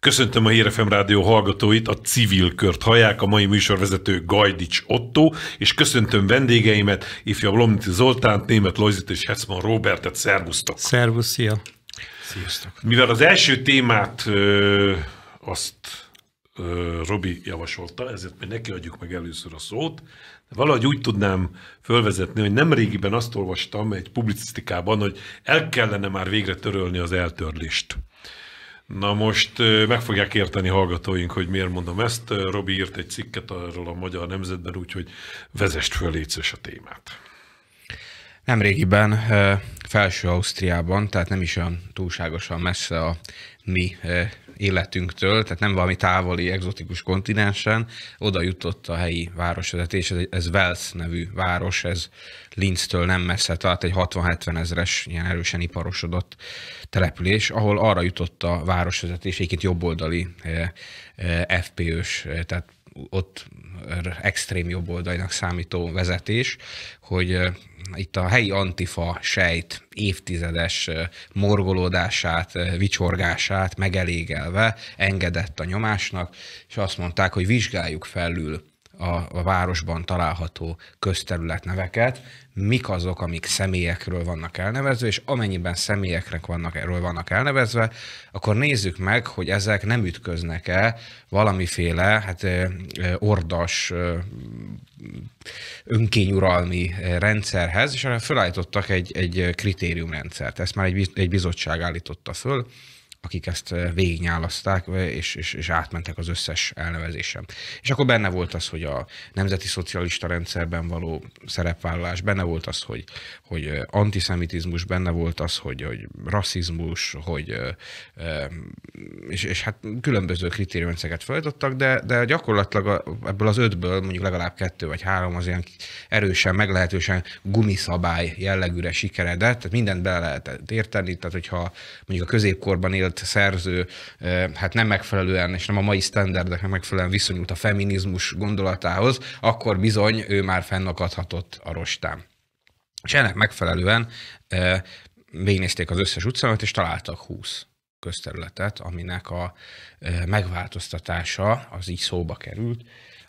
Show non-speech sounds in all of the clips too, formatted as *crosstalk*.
Köszöntöm a Hírefem Rádió hallgatóit, a civil kört hallják, a mai műsorvezető Gajdics Otto, és köszöntöm vendégeimet, ifjabb Lomnici Zoltánt, német Lojzit és Hetzman Robertet, szervusztok! Szervusz, szia! Sziasztok! Mivel az első témát ö, azt ö, Robi javasolta, ezért mi neki adjuk meg először a szót, de valahogy úgy tudnám fölvezetni, hogy nem régiben azt olvastam egy publicisztikában, hogy el kellene már végre törölni az eltörlést. Na most meg fogják érteni hallgatóink, hogy miért mondom ezt. Robi írt egy cikket arról a magyar nemzetben, úgyhogy vezest föl a témát. Nemrégiben Felső-Ausztriában, tehát nem is olyan túlságosan messze a mi életünktől, tehát nem valami távoli, exotikus kontinensen, oda jutott a helyi városvezetés, ez, ez Wells nevű város, ez Linztől nem messze tehát egy 60-70 ezres ilyen erősen iparosodott település, ahol arra jutott a városvezetés, egyébként jobboldali eh, eh, FPÖ-s, eh, tehát ott extrém jobboldalinak számító vezetés, hogy itt a helyi antifa sejt évtizedes morgolódását, vicsorgását megelégelve engedett a nyomásnak, és azt mondták, hogy vizsgáljuk felül a, a városban található közterület neveket, mik azok, amik személyekről vannak elnevezve, és amennyiben személyeknek vannak, erről vannak elnevezve, akkor nézzük meg, hogy ezek nem ütköznek-e valamiféle hát, ordas önkényuralmi rendszerhez, és erre felállítottak egy, egy kritériumrendszert. Ezt már egy, egy bizottság állította föl, akik ezt eh, végignyálaszták, eh, és, és, és átmentek az összes elnevezésen. És akkor benne volt az, hogy a nemzeti szocialista rendszerben való szerepvállalás, benne volt az, hogy, hogy eh, antiszemitizmus, benne volt az, hogy, hogy rasszizmus, hogy, és, és hát különböző kritériumrendszereket folytottak, de, de gyakorlatilag ebből az ötből mondjuk legalább kettő vagy három az ilyen erősen, meglehetősen gumiszabály jellegűre sikeredett, tehát mindent bele lehetett érteni, tehát hogyha mondjuk a középkorban él kijelölt szerző hát nem megfelelően és nem a mai sztenderdeknek megfelelően viszonyult a feminizmus gondolatához, akkor bizony ő már fennakadhatott a rostán. És ennek megfelelően végignézték az összes utcámat, és találtak 20 közterületet, aminek a megváltoztatása az így szóba került.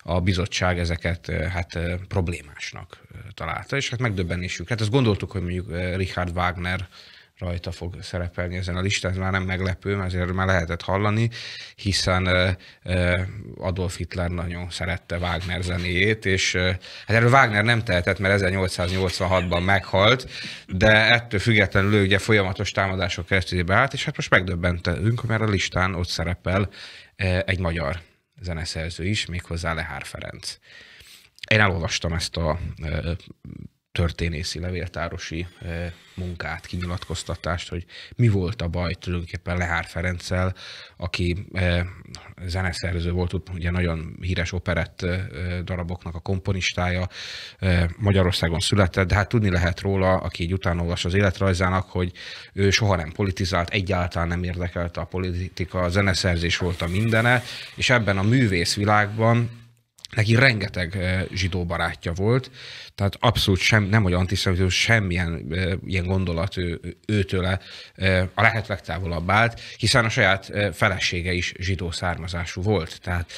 A bizottság ezeket hát problémásnak találta, és hát megdöbbenésük. Hát azt gondoltuk, hogy mondjuk Richard Wagner rajta fog szerepelni ezen a listán. Ez már nem meglepő, azért már lehetett hallani, hiszen Adolf Hitler nagyon szerette Wagner zenéjét, és hát erről Wagner nem tehetett, mert 1886-ban meghalt, de ettől függetlenül ő ugye folyamatos támadások keresztülébe állt, és hát most megdöbbentünk, mert a listán ott szerepel egy magyar zeneszerző is, méghozzá Lehár Ferenc. Én elolvastam ezt a történészi levéltárosi munkát, kinyilatkoztatást, hogy mi volt a baj tulajdonképpen Lehár Ferenccel, aki zeneszerző volt, ugye nagyon híres operett daraboknak a komponistája, Magyarországon született, de hát tudni lehet róla, aki így utána olvas az életrajzának, hogy ő soha nem politizált, egyáltalán nem érdekelte a politika, a zeneszerzés volt a mindene, és ebben a világban neki rengeteg zsidó barátja volt, tehát abszolút sem, nem hogy antiszemitikus, semmilyen ilyen gondolat ő, őtőle a lehet legtávolabb állt, hiszen a saját felesége is zsidó származású volt, tehát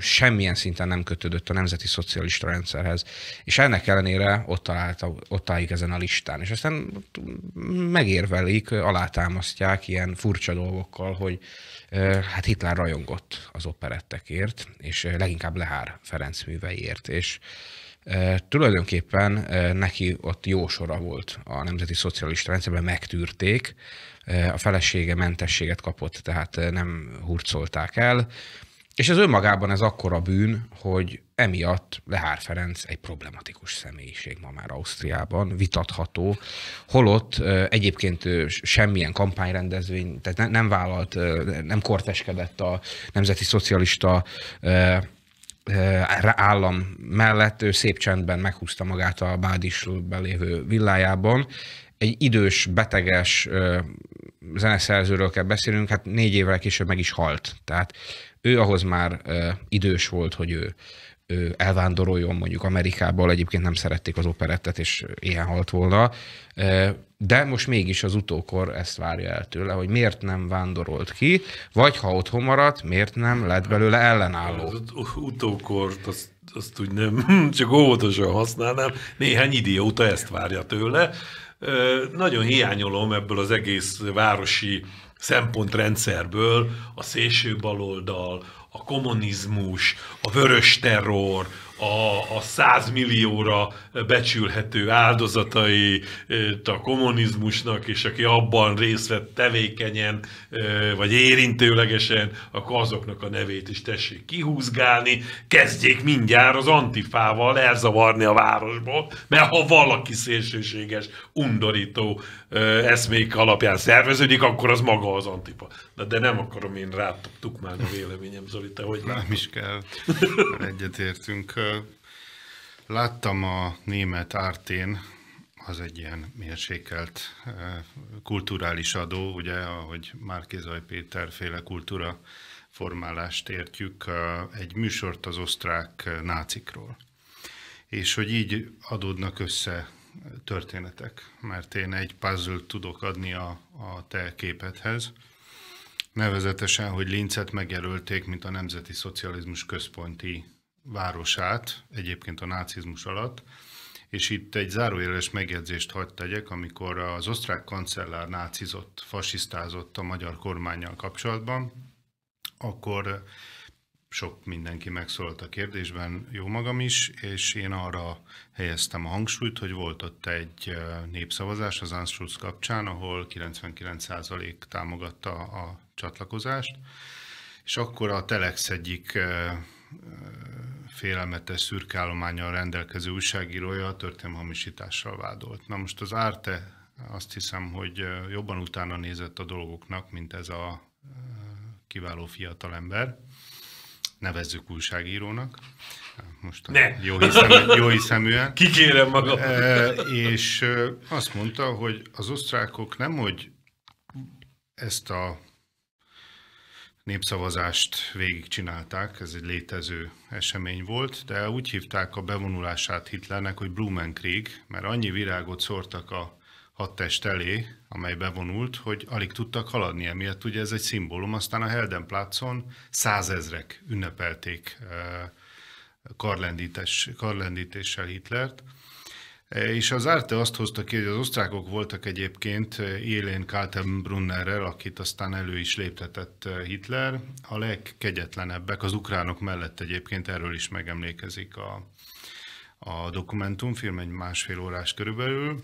semmilyen szinten nem kötődött a nemzeti szocialista rendszerhez, és ennek ellenére ott, találta, ott álljuk ezen a listán, és aztán megérvelik, alátámasztják ilyen furcsa dolgokkal, hogy hát Hitler rajongott az operettekért, és leginkább Lehár Ferenc műveiért, és tulajdonképpen neki ott jó sora volt a nemzeti szocialista rendszerben, megtűrték, a felesége mentességet kapott, tehát nem hurcolták el, és ez önmagában ez akkora bűn, hogy emiatt Lehár Ferenc egy problematikus személyiség ma már Ausztriában, vitatható, holott egyébként semmilyen kampányrendezvény, tehát ne, nem vállalt, nem korteskedett a nemzeti szocialista állam mellett, ő szép csendben meghúzta magát a Bádis belévő villájában. Egy idős, beteges zeneszerzőről kell beszélnünk, hát négy évvel később meg is halt. Tehát ő ahhoz már idős volt, hogy ő elvándoroljon mondjuk Amerikából, egyébként nem szerették az operettet, és ilyen halt volna, de most mégis az utókor ezt várja el tőle, hogy miért nem vándorolt ki, vagy ha otthon maradt, miért nem lett belőle ellenálló. Az utókort azt, azt úgy nem, *laughs* csak óvatosan használnám, néhány idióta ezt várja tőle. Nagyon hiányolom ebből az egész városi szempontrendszerből a szélső baloldal, a kommunizmus, a vörös terror, a, a 100 millióra becsülhető áldozatai a kommunizmusnak, és aki abban részt vett tevékenyen, vagy érintőlegesen, akkor azoknak a nevét is tessék kihúzgálni, kezdjék mindjárt az antifával elzavarni a városból, mert ha valaki szélsőséges, undorító eszmék alapján szerveződik, akkor az maga az antifa. De, de nem akarom én már a véleményem, Zoli, te hogy Nem is kell, egyetértünk. Láttam a német ártén, az egy ilyen mérsékelt eh, kulturális adó, ugye, ahogy Márkézaj Péter féle kultúra formálást értjük, eh, egy műsort az osztrák eh, nácikról. És hogy így adódnak össze történetek, mert én egy puzzle tudok adni a, a te képethez, nevezetesen, hogy Lincet megjelölték, mint a Nemzeti Szocializmus Központi városát, egyébként a nácizmus alatt, és itt egy zárójeles megjegyzést hagyd tegyek, amikor az osztrák kancellár nácizott, fasisztázott a magyar kormányjal kapcsolatban, akkor sok mindenki megszólalt a kérdésben, jó magam is, és én arra helyeztem a hangsúlyt, hogy volt ott egy népszavazás az Anschluss kapcsán, ahol 99% támogatta a csatlakozást, és akkor a Telex egyik félelmetes szürkállományjal rendelkező újságírója a hamisítással vádolt. Na most az Árte azt hiszem, hogy jobban utána nézett a dolgoknak, mint ez a kiváló fiatalember. Nevezzük újságírónak. Most ne. jó, hiszem, jó hiszeműen. *laughs* Kikérem magam. E, és azt mondta, hogy az osztrákok nem, hogy ezt a népszavazást végigcsinálták, ez egy létező esemény volt, de úgy hívták a bevonulását Hitlernek, hogy Blumenkrieg, mert annyi virágot szórtak a hadtest elé, amely bevonult, hogy alig tudtak haladni emiatt. Ugye ez egy szimbólum. Aztán a Heldenplácon százezrek ünnepelték eh, karlendítéssel Hitlert, és az Arte azt hozta ki, hogy az osztrákok voltak egyébként élén eh, Kaltenbrunnerrel, akit aztán elő is léptetett eh, Hitler, a legkegyetlenebbek, az ukránok mellett egyébként erről is megemlékezik a, a dokumentumfilm, egy másfél órás körülbelül,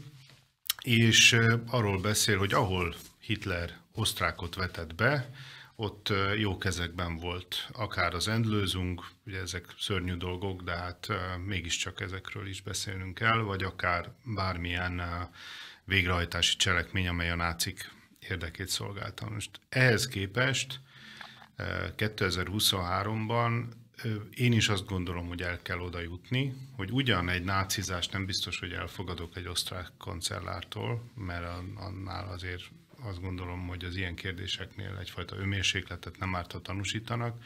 és eh, arról beszél, hogy ahol Hitler osztrákot vetett be, ott jó kezekben volt. Akár az endlőzünk, ugye ezek szörnyű dolgok, de hát mégiscsak ezekről is beszélnünk kell, vagy akár bármilyen végrehajtási cselekmény, amely a nácik érdekét szolgálta. Most ehhez képest 2023-ban én is azt gondolom, hogy el kell oda jutni, hogy ugyan egy nácizást nem biztos, hogy elfogadok egy osztrák kancellártól, mert annál azért azt gondolom, hogy az ilyen kérdéseknél egyfajta önmérsékletet nem árt, ha tanúsítanak,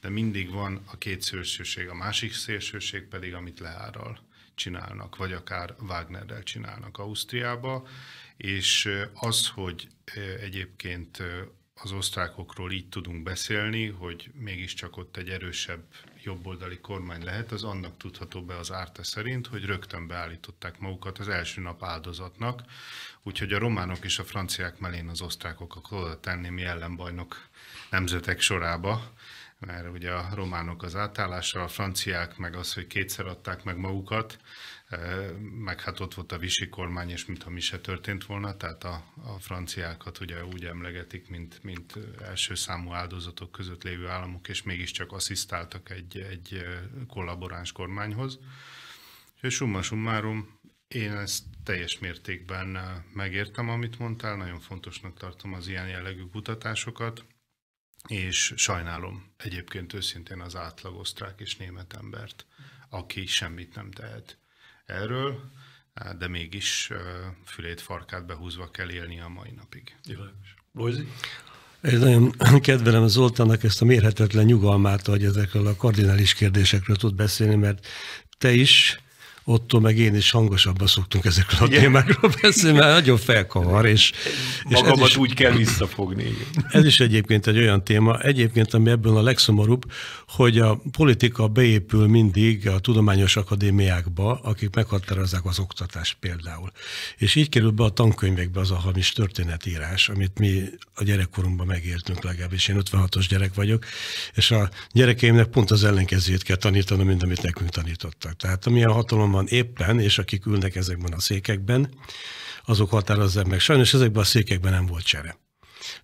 de mindig van a két szélsőség, a másik szélsőség pedig, amit leárral csinálnak, vagy akár Wagnerrel csinálnak Ausztriába, és az, hogy egyébként az osztrákokról így tudunk beszélni, hogy mégiscsak ott egy erősebb jobboldali kormány lehet, az annak tudható be az árte szerint, hogy rögtön beállították magukat az első nap áldozatnak, úgyhogy a románok és a franciák mellén az osztrákok oda tenni, mi ellenbajnok nemzetek sorába, mert ugye a románok az átállással, a franciák meg az, hogy kétszer adták meg magukat, meg hát ott volt a visi kormány, és mintha mi se történt volna, tehát a, a franciákat ugye úgy emlegetik, mint, mint első számú áldozatok között lévő államok, és mégiscsak asszisztáltak egy, egy kollaboráns kormányhoz. És summa summarum, én ezt teljes mértékben megértem, amit mondtál, nagyon fontosnak tartom az ilyen jellegű kutatásokat, és sajnálom egyébként őszintén az átlag osztrák és német embert, aki semmit nem tehet erről, de mégis fülét, farkát behúzva kell élni a mai napig. Világos. Én nagyon *clears throat* kedvelem az Zoltánnak ezt a mérhetetlen nyugalmát, hogy ezekről a kardinális kérdésekről tud beszélni, mert te is otto meg én is hangosabban szoktunk ezekről a témákról beszélni, mert nagyon felkavar, és... és ez is, úgy kell visszafogni. Ez is egyébként egy olyan téma, egyébként ami ebből a legszomorúbb, hogy a politika beépül mindig a tudományos akadémiákba, akik meghatározzák az oktatást például. És így kerül be a tankönyvekbe az a hamis történetírás, amit mi a gyerekkorunkban megértünk legalábbis. Én 56-os gyerek vagyok, és a gyerekeimnek pont az ellenkezőjét kell tanítanom, mint amit nekünk tanítottak. Tehát ami a hatalom van éppen, és akik ülnek ezekben a székekben, azok határozzák meg. Sajnos ezekben a székekben nem volt csere.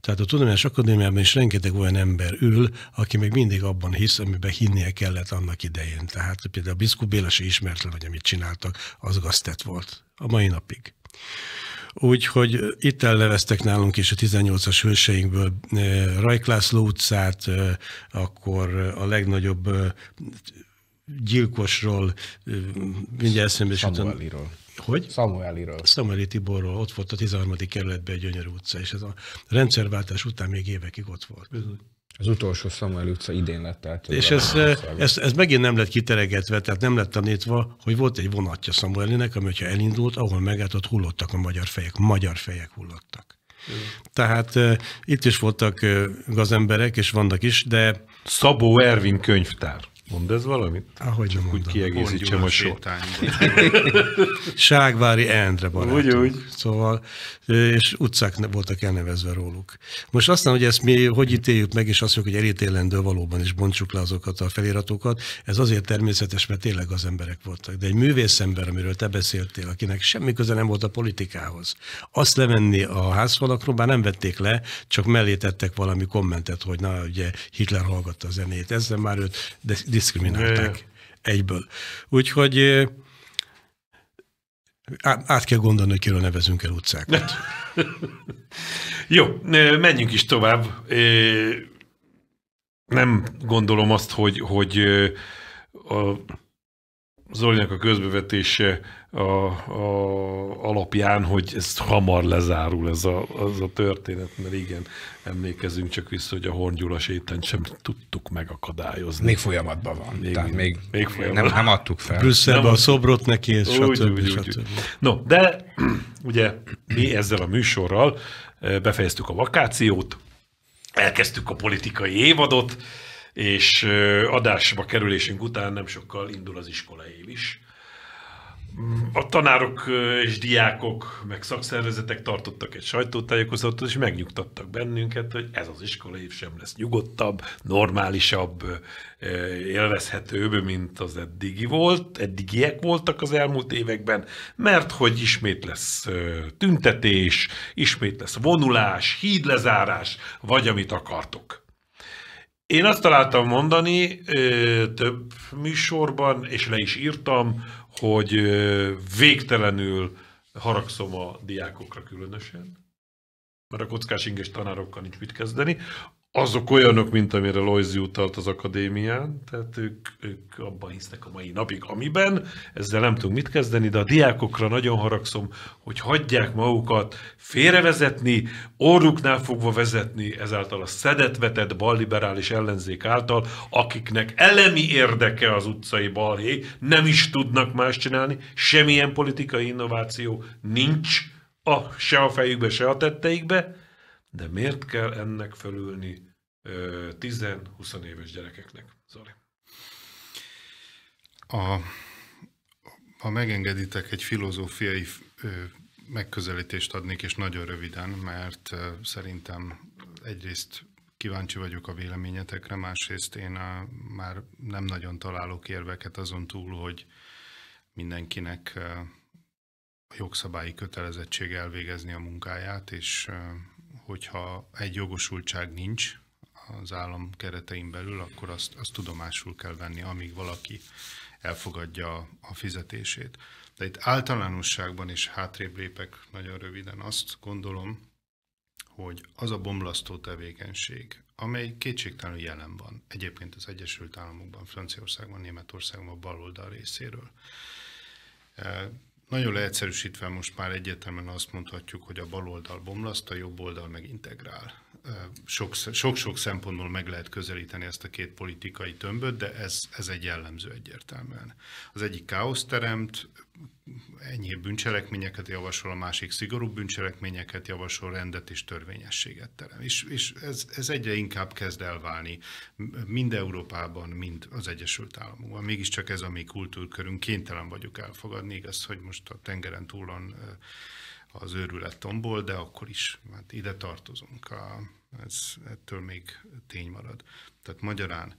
Tehát a Tudományos Akadémiában is rengeteg olyan ember ül, aki még mindig abban hisz, amiben hinnie kellett annak idején. Tehát például a Biszkú Béla se ismertlen, hogy amit csináltak, az gaztett volt a mai napig. Úgyhogy itt elneveztek nálunk is a 18-as hőseinkből Rajklászló utcát, akkor a legnagyobb gyilkosról, mindjárt eszembe is utána... Hogy? Samueliről. Samueli Tiborról, ott volt a 13. kerületben egy gyönyörű utca, és ez a rendszerváltás után még évekig ott volt. Az utolsó Samuel utca idén lett el. És ez, ez, ez, megint nem lett kiteregetve, tehát nem lett tanítva, hogy volt egy vonatja Samuelinek, ami ha elindult, ahol megállt, ott hullottak a magyar fejek. Magyar fejek hullottak. Tehát uh, itt is voltak uh, gazemberek, és vannak is, de... Szabó Ervin könyvtár. Mond ez valamit? Ahogy Csak úgy kiegészítsem a sót. *laughs* Ságvári Endre barátom. Úgy, úgy. Szóval, és utcák voltak elnevezve róluk. Most aztán, hogy ezt mi hogy ítéljük meg, és azt mondjuk, hogy elítélendő valóban, és bontsuk le azokat a feliratokat, ez azért természetes, mert tényleg az emberek voltak. De egy ember amiről te beszéltél, akinek semmi köze nem volt a politikához, azt levenni a házfalakról, bár nem vették le, csak mellé tettek valami kommentet, hogy na, ugye Hitler hallgatta a zenét, ezzel már őt de diszkriminálták egyből. Úgyhogy át kell gondolni, hogy kiről nevezünk el utcákat. *laughs* Jó, menjünk is tovább. Nem gondolom azt, hogy, hogy a Zolinak a közbevetése a, a, alapján, hogy ez hamar lezárul ez a, az a történet, mert igen, emlékezünk csak vissza, hogy a Horngyula sétán sem tudtuk megakadályozni. Még folyamatban van. Még, Tehát még, még folyamatban. Nem, nem adtuk fel. Brüsszelben a szobrot neki, és úgy, stb. Úgy, úgy. No, de *clears throat* ugye mi ezzel a műsorral eh, befejeztük a vakációt, elkezdtük a politikai évadot, és adásba kerülésünk után nem sokkal indul az iskola év is. A tanárok és diákok, meg szakszervezetek tartottak egy sajtótájékozatot, és megnyugtattak bennünket, hogy ez az iskola év sem lesz nyugodtabb, normálisabb, élvezhetőbb, mint az eddigi volt, eddigiek voltak az elmúlt években, mert hogy ismét lesz tüntetés, ismét lesz vonulás, hídlezárás, vagy amit akartok. Én azt találtam mondani több műsorban, és le is írtam, hogy végtelenül haragszom a diákokra különösen, mert a kockás inges tanárokkal nincs mit kezdeni azok olyanok, mint amire Lojzi utalt az akadémián, tehát ők, ők abban hisznek a mai napig, amiben, ezzel nem tudunk mit kezdeni, de a diákokra nagyon haragszom, hogy hagyják magukat félrevezetni, orruknál fogva vezetni, ezáltal a szedetvetett balliberális ellenzék által, akiknek elemi érdeke az utcai balhé, nem is tudnak más csinálni, semmilyen politikai innováció nincs, a, se a fejükbe, se a tetteikbe, de miért kell ennek felülni 10-20 éves gyerekeknek? Zoli. A, ha megengeditek, egy filozófiai megközelítést adnék, és nagyon röviden, mert szerintem egyrészt kíváncsi vagyok a véleményetekre, másrészt én a, már nem nagyon találok érveket azon túl, hogy mindenkinek a jogszabályi kötelezettség elvégezni a munkáját, és hogyha egy jogosultság nincs az állam keretein belül, akkor azt, azt tudomásul kell venni, amíg valaki elfogadja a fizetését. De itt általánosságban is hátrébb lépek nagyon röviden. Azt gondolom, hogy az a bomlasztó tevékenység, amely kétségtelenül jelen van, egyébként az Egyesült Államokban, Franciaországban, Németországban a baloldal részéről, nagyon leegyszerűsítve most már egyértelműen azt mondhatjuk, hogy a baloldal bomlaszt, a jobb oldal meg integrál. Sok-sok szempontból meg lehet közelíteni ezt a két politikai tömböt, de ez, ez egy jellemző egyértelműen. Az egyik káoszt teremt, enyhébb bűncselekményeket javasol, a másik szigorúbb bűncselekményeket javasol, rendet és törvényességet terem. És, és ez, ez egyre inkább kezd elválni mind Európában, mind az Egyesült Államokban. Mégiscsak ez a mi kultúrkörünk, kénytelen vagyok elfogadni, igaz, hogy most a tengeren túlon az őrület tombol, de akkor is mert hát ide tartozunk. A, ez, ettől még tény marad. Tehát magyarán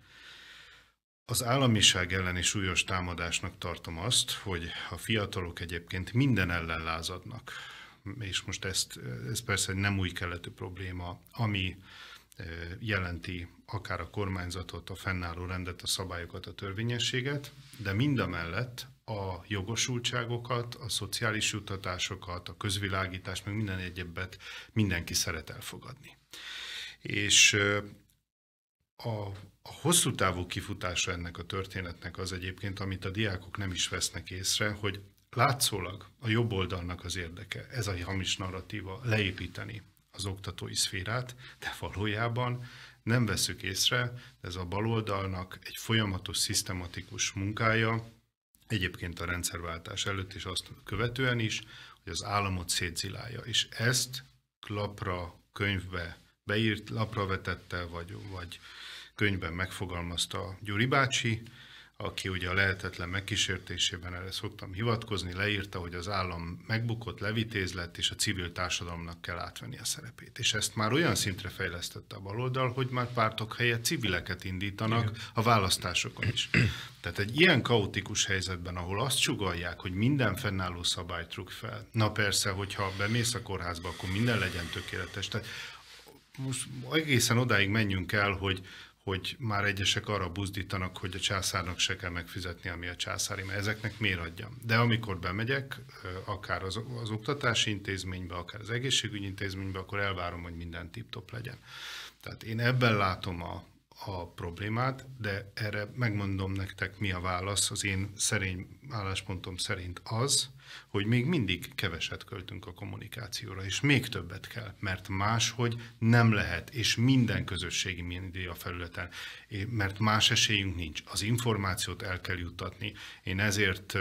az államiság elleni súlyos támadásnak tartom azt, hogy a fiatalok egyébként minden ellen lázadnak. És most ezt, ez persze egy nem új keletű probléma, ami e, jelenti akár a kormányzatot, a fennálló rendet, a szabályokat, a törvényességet, de mind a mellett a jogosultságokat, a szociális juttatásokat, a közvilágítást, meg minden egyebet mindenki szeret elfogadni. És e, a, a hosszú távú kifutása ennek a történetnek az egyébként, amit a diákok nem is vesznek észre, hogy látszólag a jobb oldalnak az érdeke, ez a hamis narratíva, leépíteni az oktatói szférát, de valójában nem veszük észre, ez a baloldalnak egy folyamatos, szisztematikus munkája, egyébként a rendszerváltás előtt és azt követően is, hogy az államot szétzilálja, és ezt lapra, könyvbe beírt, lapra vetette, vagy, vagy könyvben megfogalmazta Gyuri bácsi, aki ugye a lehetetlen megkísértésében erre szoktam hivatkozni, leírta, hogy az állam megbukott, levitéz lett, és a civil társadalomnak kell átvenni a szerepét. És ezt már olyan szintre fejlesztette a baloldal, hogy már pártok helyett civileket indítanak a választásokon is. Tehát egy ilyen kaotikus helyzetben, ahol azt sugalják, hogy minden fennálló szabályt rúg fel. Na persze, hogyha bemész a kórházba, akkor minden legyen tökéletes. Tehát most egészen odáig menjünk el, hogy, hogy már egyesek arra buzdítanak, hogy a császárnak se kell megfizetni, ami a császári, mert ezeknek miért adjam. De amikor bemegyek, akár az, az oktatási intézménybe, akár az egészségügyi intézménybe, akkor elvárom, hogy minden tip-top legyen. Tehát én ebben látom a, a problémát, de erre megmondom nektek, mi a válasz. Az én szerény álláspontom szerint az, hogy még mindig keveset költünk a kommunikációra, és még többet kell, mert máshogy nem lehet, és minden közösségi média felületen, mert más esélyünk nincs. Az információt el kell juttatni. Én ezért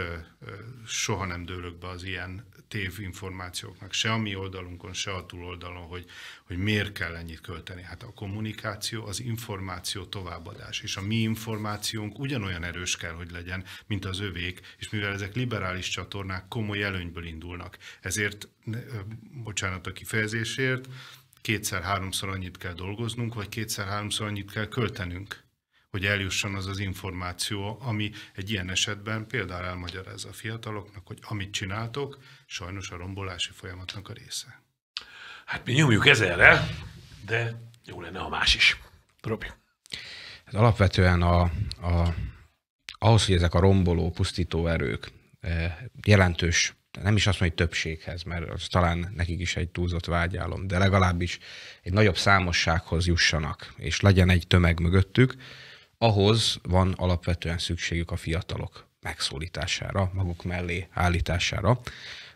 soha nem dőlök be az ilyen tév információknak, se a mi oldalunkon, se a túloldalon, hogy, hogy miért kell ennyit költeni. Hát a kommunikáció, az információ továbbadás, és a mi információnk ugyanolyan erős kell, hogy legyen, mint az övék, és mivel ezek liberális csatornák komoly előnyből indulnak, ezért, bocsánat a kifejezésért, kétszer-háromszor annyit kell dolgoznunk, vagy kétszer-háromszor annyit kell költenünk hogy eljusson az az információ, ami egy ilyen esetben például elmagyarázza a fiataloknak, hogy amit csináltok, sajnos a rombolási folyamatnak a része. Hát mi nyomjuk ezerre, de jó lenne, a más is. Robi. Hát alapvetően a, a, ahhoz, hogy ezek a romboló, pusztító erők eh, jelentős nem is azt mondja, hogy többséghez, mert az talán nekik is egy túlzott vágyálom, de legalábbis egy nagyobb számossághoz jussanak, és legyen egy tömeg mögöttük, ahhoz van alapvetően szükségük a fiatalok megszólítására, maguk mellé állítására.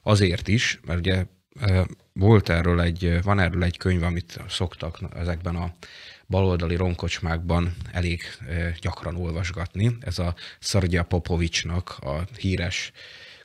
Azért is, mert ugye volt erről egy, van erről egy könyv, amit szoktak ezekben a baloldali ronkocsmákban elég gyakran olvasgatni. Ez a Szargya Popovicsnak a híres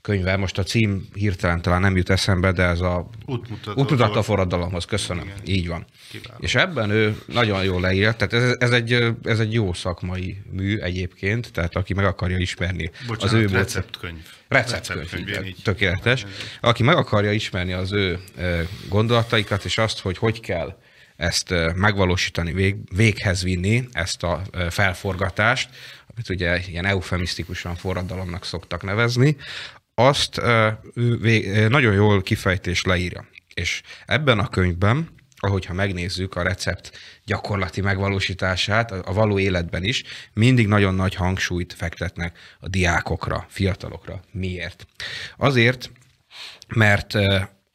könyve. Most a cím hirtelen talán nem jut eszembe, de ez a útmutató, útmutató a forradalomhoz. Köszönöm. Igen. Így van. Kiváló. És ebben ő nagyon jól leírt, tehát ez, ez, egy, ez egy jó szakmai mű egyébként, tehát aki meg akarja ismerni Bocsánat, az ő receptkönyv. Receptkönyv, receptkönyv tökéletes. Aki meg akarja ismerni az ő e, gondolataikat, és azt, hogy hogy kell ezt e, megvalósítani, vég, véghez vinni ezt a e, felforgatást, amit ugye ilyen eufemisztikusan forradalomnak szoktak nevezni, azt nagyon jól kifejtés leírja. És ebben a könyvben, ahogyha megnézzük a recept gyakorlati megvalósítását, a való életben is, mindig nagyon nagy hangsúlyt fektetnek a diákokra, fiatalokra. Miért? Azért, mert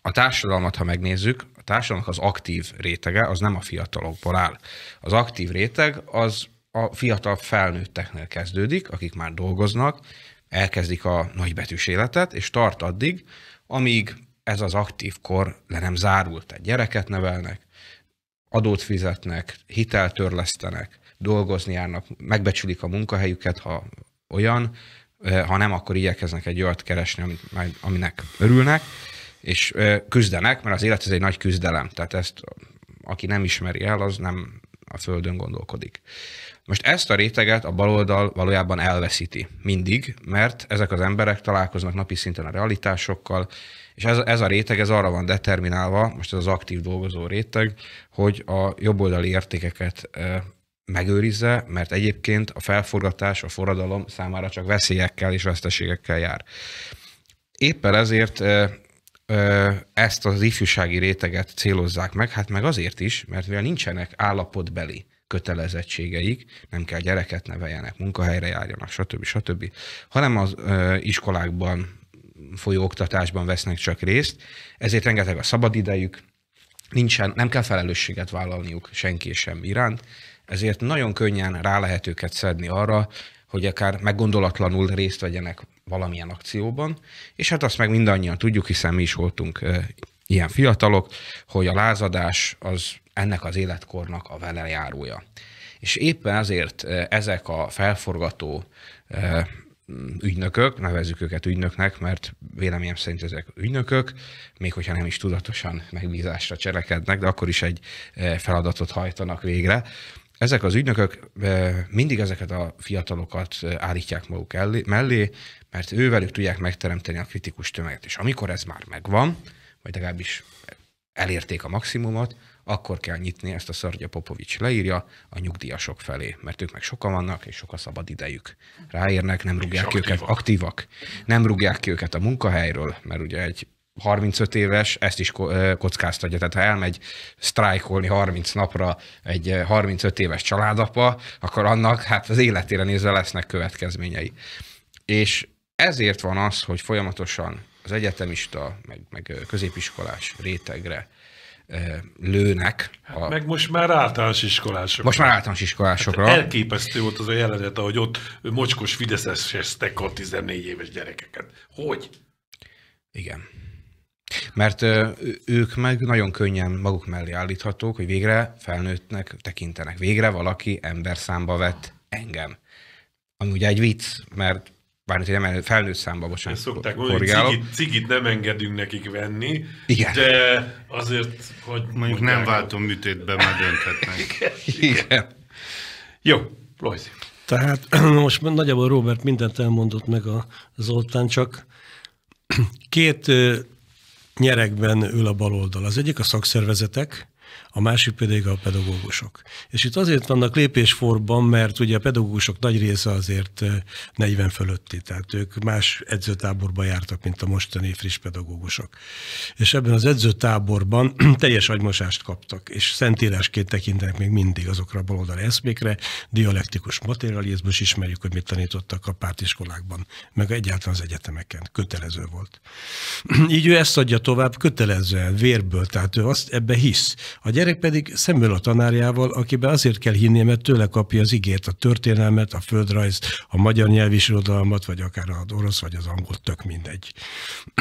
a társadalmat, ha megnézzük, a társadalomnak az aktív rétege az nem a fiatalokból áll. Az aktív réteg az a fiatal felnőtteknél kezdődik, akik már dolgoznak, elkezdik a nagybetűs életet, és tart addig, amíg ez az aktív kor le nem zárult. Tehát gyereket nevelnek, adót fizetnek, hitelt törlesztenek, dolgozni járnak, megbecsülik a munkahelyüket, ha olyan, ha nem, akkor igyekeznek egy olyat keresni, aminek örülnek, és küzdenek, mert az élet ez egy nagy küzdelem. Tehát ezt aki nem ismeri el, az nem a Földön gondolkodik. Most ezt a réteget a baloldal valójában elveszíti mindig, mert ezek az emberek találkoznak napi szinten a realitásokkal, és ez, ez a réteg, ez arra van determinálva, most ez az aktív dolgozó réteg, hogy a jobboldali értékeket megőrizze, mert egyébként a felforgatás, a forradalom számára csak veszélyekkel és veszteségekkel jár. Éppen ezért ezt az ifjúsági réteget célozzák meg, hát meg azért is, mert mivel nincsenek állapotbeli kötelezettségeik, nem kell gyereket neveljenek, munkahelyre járjanak, stb. stb., hanem az iskolákban folyó oktatásban vesznek csak részt, ezért rengeteg a szabadidejük, nincsen, nem kell felelősséget vállalniuk senki és iránt, ezért nagyon könnyen rá lehet őket szedni arra, hogy akár meggondolatlanul részt vegyenek valamilyen akcióban, és hát azt meg mindannyian tudjuk, hiszen mi is voltunk ilyen fiatalok, hogy a lázadás az ennek az életkornak a velejárója. És éppen ezért ezek a felforgató ügynökök, nevezzük őket ügynöknek, mert véleményem szerint ezek ügynökök, még hogyha nem is tudatosan megbízásra cselekednek, de akkor is egy feladatot hajtanak végre ezek az ügynökök mindig ezeket a fiatalokat állítják maguk elé, mellé, mert ővelük tudják megteremteni a kritikus tömeget. És amikor ez már megvan, vagy legalábbis elérték a maximumot, akkor kell nyitni, ezt a Szargya Popovics leírja, a nyugdíjasok felé, mert ők meg sokan vannak, és sok a szabad idejük. Ráérnek, nem rúgják aktívak. őket, aktívak. aktívak, nem rúgják ki őket a munkahelyről, mert ugye egy 35 éves, ezt is kockáztatja. Tehát ha elmegy sztrájkolni 30 napra egy 35 éves családapa, akkor annak hát az életére nézve lesznek következményei. És ezért van az, hogy folyamatosan az egyetemista, meg, meg középiskolás rétegre lőnek. Hát a... Meg most már általános iskolásokra. Most már általános iskolásokra. Hát elképesztő volt az a jelenet, ahogy ott mocskos fideszeseztek a 14 éves gyerekeket. Hogy? Igen. Mert ők meg nagyon könnyen maguk mellé állíthatók, hogy végre felnőttnek tekintenek. Végre valaki ember számba vett engem. Ami ugye egy vicc, mert bár hogy nem felnőtt számba, bocsánat, Szokták mondani, korrigálok. Cigit, cigit, nem engedünk nekik venni, Igen. de azért, hogy... Mondjuk nem váltom műtétbe, már dönthetnek. *laughs* Igen. Igen. Jó, Lojzi. Tehát *clears throat* most nagyjából Robert mindent elmondott meg a Zoltán, csak *clears throat* két nyerekben ül a baloldal. Az egyik a szakszervezetek, a másik pedig a pedagógusok. És itt azért vannak lépésforban, mert ugye a pedagógusok nagy része azért 40 eh, fölötti, tehát ők más edzőtáborba jártak, mint a mostani friss pedagógusok. És ebben az edzőtáborban *clears throat* teljes agymosást kaptak, és szentírásként tekintenek még mindig azokra a baloldali eszmékre, dialektikus materializmus, ismerjük, hogy mit tanítottak a pártiskolákban, meg egyáltalán az egyetemeken, kötelező volt. *clears throat* Így ő ezt adja tovább kötelezően, vérből, tehát ő azt ebbe hisz, a gyerek pedig szemül a tanárjával, akiben azért kell hinni, mert tőle kapja az igét, a történelmet, a földrajzt, a magyar nyelvisrodalmat, vagy akár az orosz, vagy az angol, tök mindegy. *clears throat*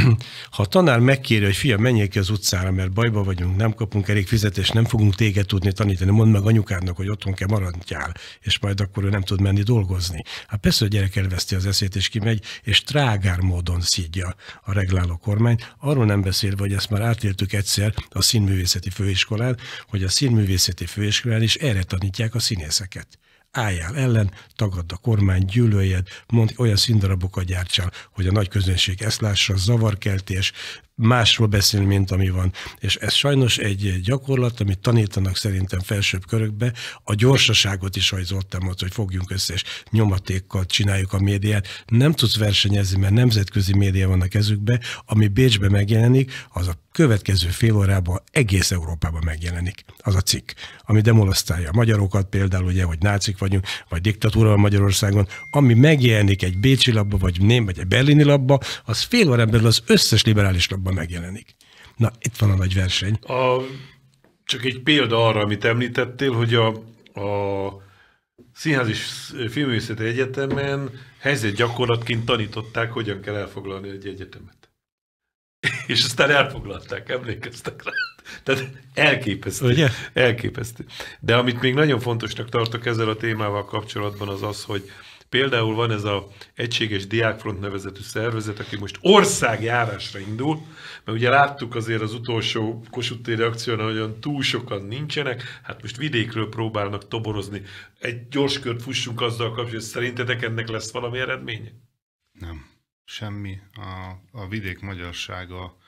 ha a tanár megkéri, hogy fia, menjél ki az utcára, mert bajba vagyunk, nem kapunk elég fizetést, nem fogunk téged tudni tanítani, mondd meg anyukádnak, hogy otthon kell maradjál, és majd akkor ő nem tud menni dolgozni. Hát persze a gyerek elveszti az eszét, és kimegy, és trágár módon szídja a regláló kormány. Arról nem beszélve, hogy ezt már átéltük egyszer a színművészeti főiskolán, során, hogy a színművészeti főiskolán is erre tanítják a színészeket álljál ellen, tagadd a kormány, gyűlöljed, mond olyan színdarabokat gyártsál, hogy a nagy közönség ezt lássa, zavarkeltés, másról beszél, mint ami van. És ez sajnos egy gyakorlat, amit tanítanak szerintem felsőbb körökbe, a gyorsaságot is hajzoltam ott, hogy fogjunk össze, és nyomatékkal csináljuk a médiát. Nem tudsz versenyezni, mert nemzetközi média van a kezükbe, ami Bécsbe megjelenik, az a következő fél órában egész Európában megjelenik az a cikk, ami demolasztálja a magyarokat, például ugye, hogy nácik vagyunk, vagy diktatúra van Magyarországon, ami megjelenik egy bécsi labba, vagy ném, vagy egy berlini labba, az fél órán belül az összes liberális labban megjelenik. Na, itt van a nagy verseny. A, csak egy példa arra, amit említettél, hogy a, a Színház és Filmészeti Egyetemen helyzetgyakorlatként tanították, hogyan kell elfoglalni egy egyetemet. *laughs* és aztán elfoglalták, emlékeztek rá. Tehát elképesztő. Ugye? Elképesztő. De amit még nagyon fontosnak tartok ezzel a témával kapcsolatban az az, hogy például van ez a Egységes Diákfront nevezetű szervezet, aki most országjárásra indul, mert ugye láttuk azért az utolsó Kossuth reakción, hogy olyan túl sokan nincsenek, hát most vidékről próbálnak toborozni. Egy gyors kört fussunk azzal kapcsolatban, szerintetek ennek lesz valami eredménye? Nem semmi. A, a vidék magyarsága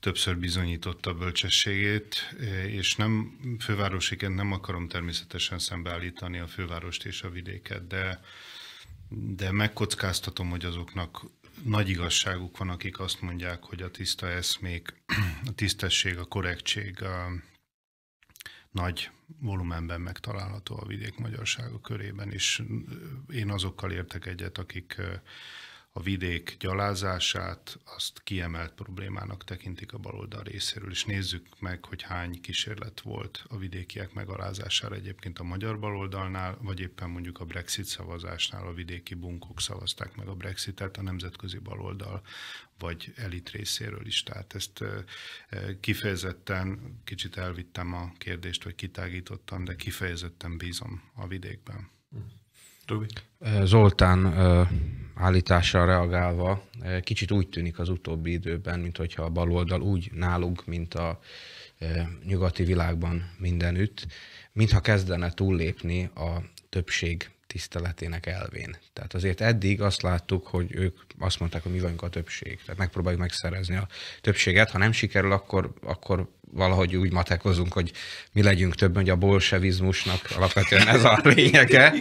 többször bizonyította bölcsességét, és nem fővárosiként nem akarom természetesen szembeállítani a fővárost és a vidéket, de, de megkockáztatom, hogy azoknak nagy igazságuk van, akik azt mondják, hogy a tiszta eszmék, *clears throat* a tisztesség, a korrektség a nagy volumenben megtalálható a vidék magyarsága körében, és én azokkal értek egyet, akik a vidék gyalázását, azt kiemelt problémának tekintik a baloldal részéről, és nézzük meg, hogy hány kísérlet volt a vidékiek megalázására egyébként a magyar baloldalnál, vagy éppen mondjuk a Brexit szavazásnál a vidéki bunkok szavazták meg a Brexitet, a nemzetközi baloldal vagy elit részéről is. Tehát ezt kifejezetten, kicsit elvittem a kérdést, vagy kitágítottam, de kifejezetten bízom a vidékben. Mm. Robi? Zoltán állításra reagálva, kicsit úgy tűnik az utóbbi időben, mint a baloldal úgy nálunk, mint a nyugati világban mindenütt, mintha kezdene túllépni a többség tiszteletének elvén. Tehát azért eddig azt láttuk, hogy ők azt mondták, hogy mi vagyunk a többség. Tehát megpróbáljuk megszerezni a többséget. Ha nem sikerül, akkor, akkor valahogy úgy matekozunk, hogy mi legyünk több, hogy a bolsevizmusnak alapvetően ez a lényege.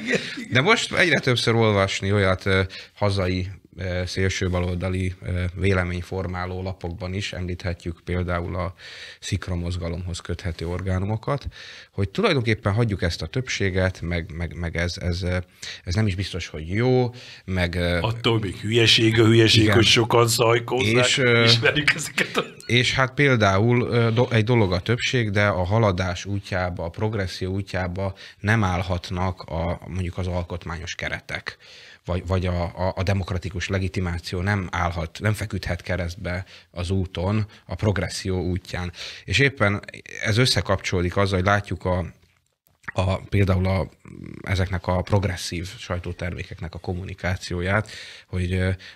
De most egyre többször olvasni olyat hazai baloldali véleményformáló lapokban is említhetjük például a szikra mozgalomhoz köthető orgánumokat, hogy tulajdonképpen hagyjuk ezt a többséget, meg, meg, meg ez, ez, ez nem is biztos, hogy jó, meg... Attól még hülyeség a hülyeség, igen, hogy sokan szajkózzák, és, ismerjük ezeket a... És hát például egy dolog a többség, de a haladás útjába, a progresszió útjába nem állhatnak a, mondjuk az alkotmányos keretek vagy, vagy a, a, a demokratikus legitimáció nem állhat, nem feküdhet keresztbe az úton, a progresszió útján. És éppen ez összekapcsolódik azzal, hogy látjuk a, a, például a, ezeknek a progresszív sajtótermékeknek a kommunikációját, hogy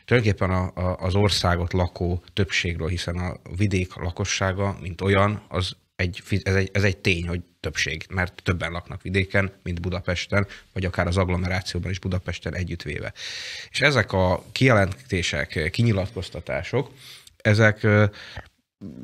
tulajdonképpen a, a, az országot lakó többségről, hiszen a vidék lakossága, mint olyan, az egy, ez, egy, ez egy tény, hogy többség, mert többen laknak vidéken, mint Budapesten, vagy akár az agglomerációban is Budapesten együttvéve. És ezek a kijelentések, kinyilatkoztatások, ezek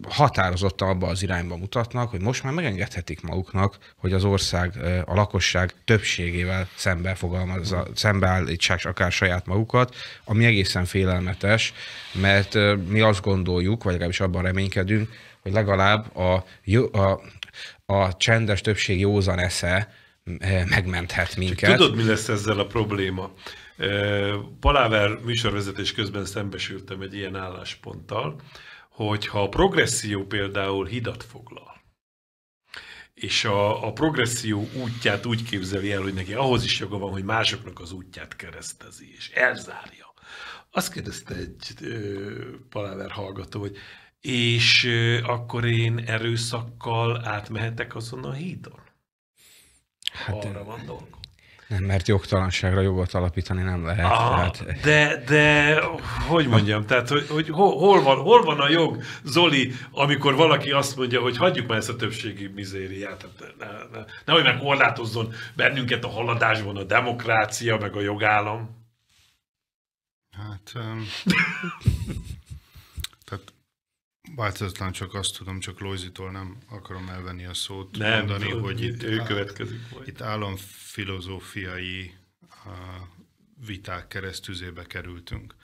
határozottan abba az irányba mutatnak, hogy most már megengedhetik maguknak, hogy az ország, a lakosság többségével szembe fogalmazza, szembeállítsák akár saját magukat, ami egészen félelmetes, mert mi azt gondoljuk, vagy legalábbis abban reménykedünk, hogy legalább a, a, a csendes többség józan esze eh, megmenthet minket. Csak tudod, mi lesz ezzel a probléma? Eh, paláver műsorvezetés közben szembesültem egy ilyen állásponttal, ha a progresszió például hidat foglal, és a, a progresszió útját úgy képzeli el, hogy neki ahhoz is joga van, hogy másoknak az útját keresztezi, és elzárja. Azt kérdezte egy ö, eh, paláver hallgató, hogy és akkor én erőszakkal átmehetek azon a hídon. Hát Arra van dolgok. Nem, mert jogtalanságra jogot alapítani nem lehet. Aha, tehát... De, de, hogy mondjam, tehát, hogy, hogy hol, van, hol van a jog, Zoli, amikor valaki azt mondja, hogy hagyjuk már ezt a többségi mizériát, hát ne, ne, nehogy meg korlátozzon bennünket a haladásban a demokrácia, meg a jogállam. Hát... Um... *laughs* Változatlan csak azt tudom, csak Lojzitól nem akarom elvenni a szót, nem, mondani, tudom, hogy itt, ő következik áll, itt államfilozófiai uh, viták keresztüzébe kerültünk.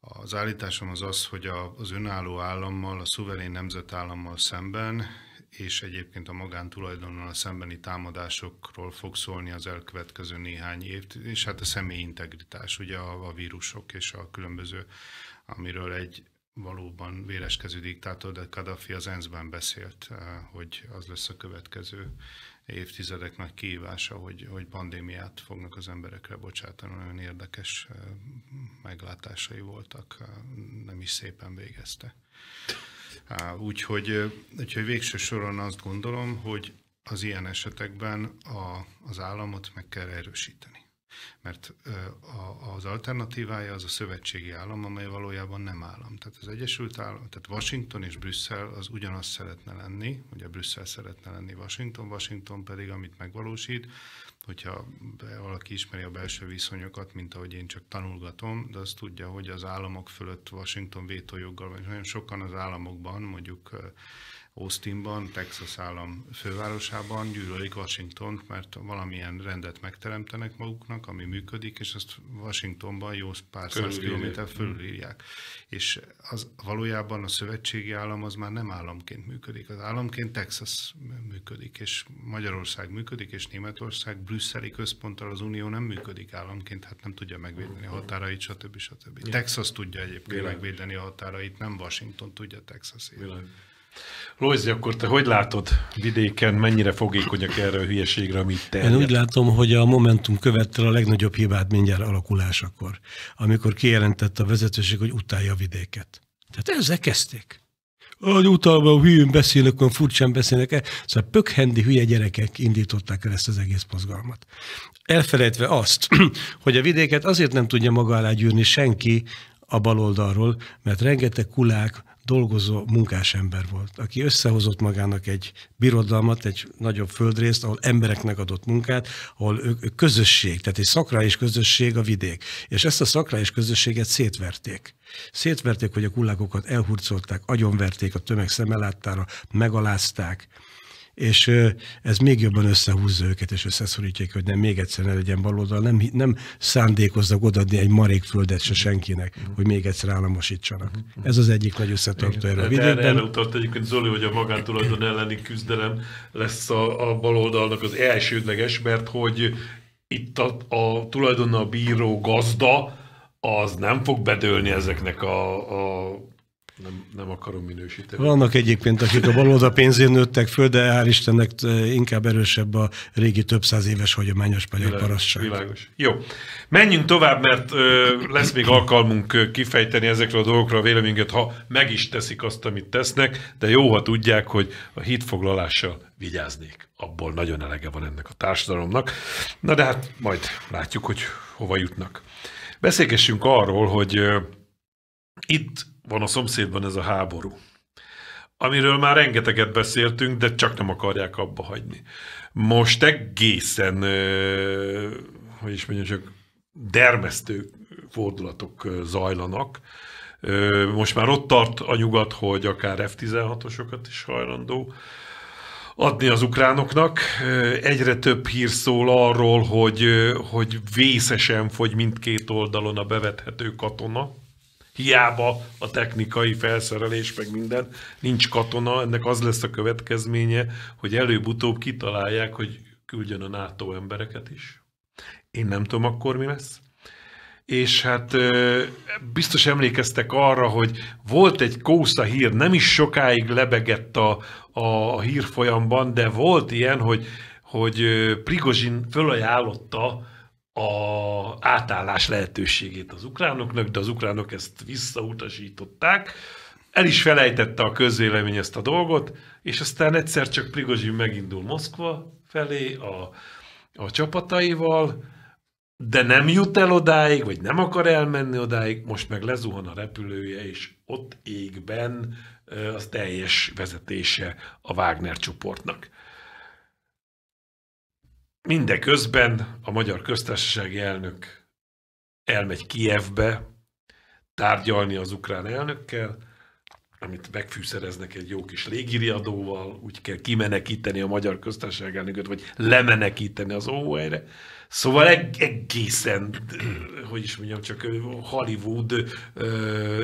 Az állításom az az, hogy a, az önálló állammal, a szuverén nemzetállammal szemben, és egyébként a magántulajdonnal szembeni támadásokról fog szólni az elkövetkező néhány év, és hát a személyi integritás, ugye a, a vírusok és a különböző, amiről egy valóban véreskező diktátor, de Kadhafi az ENSZ-ben beszélt, eh, hogy az lesz a következő évtizedek nagy kihívása, hogy, hogy pandémiát fognak az emberekre bocsátani. Nagyon érdekes eh, meglátásai voltak, eh, nem is szépen végezte. Úgyhogy, úgyhogy végső soron azt gondolom, hogy az ilyen esetekben a, az államot meg kell erősíteni. Mert az alternatívája az a szövetségi állam, amely valójában nem állam. Tehát az Egyesült Állam, tehát Washington és Brüsszel az ugyanazt szeretne lenni, ugye Brüsszel szeretne lenni Washington, Washington pedig amit megvalósít, hogyha valaki ismeri a belső viszonyokat, mint ahogy én csak tanulgatom, de azt tudja, hogy az államok fölött Washington vétójoggal, vagy nagyon sokan az államokban, mondjuk Austinban, Texas állam fővárosában gyűlölik Washingtont, mert valamilyen rendet megteremtenek maguknak, ami működik, és azt Washingtonban jó pár száz kilométer mm. fölülírják. És az valójában a szövetségi állam az már nem államként működik. Az államként Texas működik, és Magyarország működik, és Németország brüsszeli központtal az Unió nem működik államként, hát nem tudja megvédeni a határait, stb. stb. stb. Texas tudja egyébként Világ. megvédeni a határait, nem Washington tudja texas Világ. Lózi, akkor te hogy látod vidéken, mennyire fogékonyak erre a hülyeségre, amit te? Én úgy látom, hogy a Momentum követte a legnagyobb hibát mindjárt alakulásakor, amikor kijelentett a vezetőség, hogy utálja a vidéket. Tehát ezzel kezdték. Hogy utalva hülyén beszélnek, olyan furcsán beszélnek el. Szóval pökhendi hülye gyerekek indították el ezt az egész mozgalmat. Elfelejtve azt, *clears throat* hogy a vidéket azért nem tudja maga alá gyűrni senki, a baloldalról, mert rengeteg kulák, dolgozó munkásember volt, aki összehozott magának egy birodalmat, egy nagyobb földrészt, ahol embereknek adott munkát, ahol ők, ők közösség, tehát egy szakrális közösség a vidék. És ezt a szakrális közösséget szétverték. Szétverték, hogy a kullákokat elhurcolták, agyonverték a tömeg szemelátára, megalázták és ez még jobban összehúzza őket, és összeszorítja hogy nem még egyszer ne legyen baloldal, nem, nem szándékoznak odaadni egy marék földet se senkinek, mm-hmm. hogy még egyszer államosítsanak. Mm-hmm. Ez az egyik nagy összetartó erő. Erre, erre utalt egyébként Zoli, hogy a magántulajdon elleni küzdelem lesz a, a baloldalnak az elsődleges, mert hogy itt a, a tulajdonnal bíró gazda, az nem fog bedőlni ezeknek a, a nem, nem akarom minősíteni. Vannak egyébként, akik a baloldal pénzén nőttek föl, de hál' Istennek eh, inkább erősebb a régi több száz éves hagyományos magyar parasság. Világos. Jó. Menjünk tovább, mert ö, eh, lesz még alkalmunk eh, kifejteni ezekről a dolgokra a véleményünket, ha meg is teszik azt, amit tesznek, de jó, ha tudják, hogy a hitfoglalással vigyáznék. Abból nagyon elege van ennek a társadalomnak. Na de hát majd látjuk, hogy hova jutnak. Beszélgessünk arról, hogy ö, itt van a szomszédban ez a háború, amiről már rengeteget beszéltünk, de csak nem akarják abba hagyni. Most egészen, hogy is mondjam, csak dermesztő fordulatok zajlanak. Most már ott tart a nyugat, hogy akár F-16-osokat is hajlandó adni az ukránoknak. Egyre több hír szól arról, hogy, hogy vészesen fogy mindkét oldalon a bevethető katona Hiába a technikai felszerelés, meg minden, nincs katona, ennek az lesz a következménye, hogy előbb-utóbb kitalálják, hogy küldjön a NATO embereket is. Én nem tudom akkor mi lesz és hát biztos emlékeztek arra, hogy volt egy kósza hír, nem is sokáig lebegett a, a hírfolyamban, de volt ilyen, hogy, hogy Prigozsin fölajánlotta a átállás lehetőségét az ukránoknak, de az ukránok ezt visszautasították. El is felejtette a közvélemény ezt a dolgot, és aztán egyszer csak Prigozsin megindul Moszkva felé a, a csapataival, de nem jut el odáig, vagy nem akar elmenni odáig, most meg lezuhan a repülője, és ott égben az teljes vezetése a Wagner csoportnak. Mindeközben a magyar köztársasági elnök elmegy Kijevbe tárgyalni az ukrán elnökkel, amit megfűszereznek egy jó kis légiriadóval, úgy kell kimenekíteni a magyar köztársaság elnököt, vagy lemenekíteni az óvóhelyre. Szóval eg- egészen, hogy is mondjam, csak Hollywood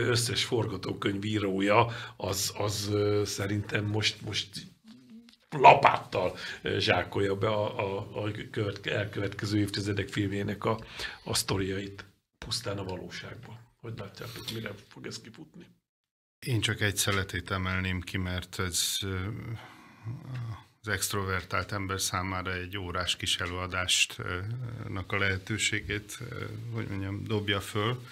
összes forgatókönyvírója, az, az szerintem most, most lapáttal zsákolja be a, a, a követ, elkövetkező évtizedek filmjének a, a sztoriait pusztán a valóságban. Hogy látjátok, mire fog ez kifutni? Én csak egy szeletét emelném ki, mert ez az extrovertált ember számára egy órás kis előadástnak a lehetőségét, hogy mondjam, dobja föl.